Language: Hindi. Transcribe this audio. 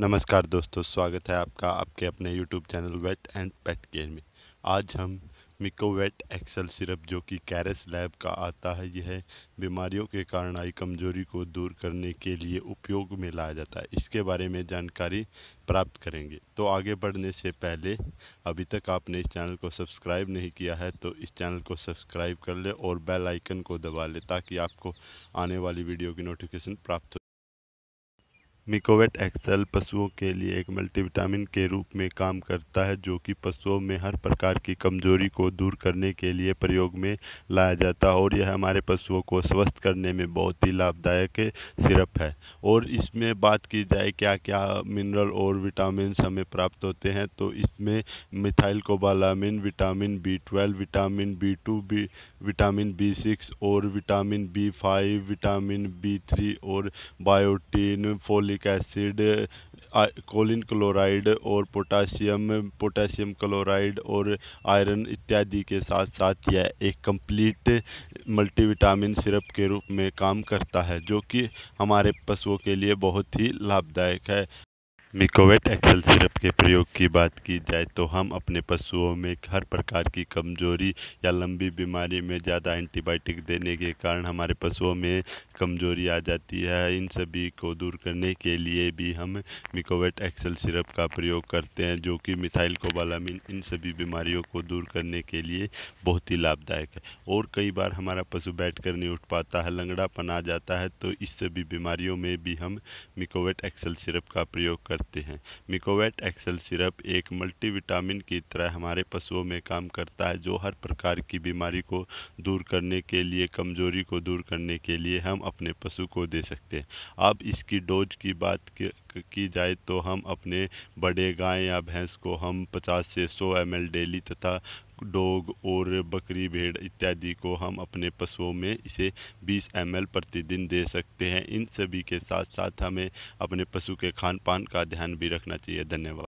नमस्कार दोस्तों स्वागत है आपका आपके अपने YouTube channel vet and pet care में आज हम मिकोवेट एक्सल सिरप जो कि कैरस लैब का आता है यह बीमारियों के कारण आई कमजोरी को दूर करने के लिए उपयोग में लाया जाता है इसके बारे में जानकारी प्राप्त करेंगे तो आगे बढ़ने से पहले अभी तक आपने इस चैनल को सब्सक्राइब नहीं किया है तो इस चैनल को सब्सक्राइब कर ले और बेल आइकन को दबा ले ताकि आपको आने वाली वीडियो की नोटिफिकेशन प्राप्त हो मिकोवेट एक्सेल पशुओं के लिए एक मल्टीविटामिन के रूप में काम करता है जो कि पशुओं में हर प्रकार की कमजोरी को दूर करने के लिए प्रयोग में लाया जाता है और यह हमारे पशुओं को स्वस्थ करने में बहुत ही लाभदायक सिरप है और इसमें बात की जाए क्या क्या मिनरल और विटामिन हमें प्राप्त होते हैं तो इसमें methylcobalamin vitamin B twelve vitamin B two B vitamin B six और vitamin B five vitamin B three और biotin folic sulphuric acid choline chloride और पोटाशियम पोटाशियम क्लोराइड और आयरन इत्यादि के साथ साथ यह एक कंप्लीट मल्टीविटामिन सिरप के रूप में काम करता है जो कि हमारे पशुओं के लिए बहुत ही लाभदायक है मिकोवेट एक्सल सिरप के प्रयोग की बात की जाए तो हम अपने पशुओं में हर प्रकार की कमजोरी या लंबी बीमारी में ज़्यादा एंटीबायोटिक देने के कारण हमारे पशुओं में कमजोरी आ जाती है इन सभी को दूर करने के लिए भी हम मिकोवेट एक्सल सिरप का प्रयोग करते हैं जो कि मिथाइल कोबालामिन इन सभी बीमारियों को दूर करने के लिए बहुत ही लाभदायक है और कई बार हमारा पशु बैठ कर नहीं उठ पाता है लंगड़ापन आ जाता है तो इस सभी बीमारियों में भी हम मिकोवेट एक्सल सिरप का प्रयोग कर करते हैं मिकोवेट एक्सेल सिरप एक मल्टीविटामिन की तरह हमारे पशुओं में काम करता है जो हर प्रकार की बीमारी को दूर करने के लिए कमजोरी को दूर करने के लिए हम अपने पशु को दे सकते हैं अब इसकी डोज की बात की जाए तो हम अपने बड़े गाय या भैंस को हम 50 से 100 एम डेली तथा डॉग और बकरी भेड़ इत्यादि को हम अपने पशुओं में इसे 20 एम प्रतिदिन दे सकते हैं इन सभी के साथ साथ हमें अपने पशु के खान पान का ध्यान भी रखना चाहिए धन्यवाद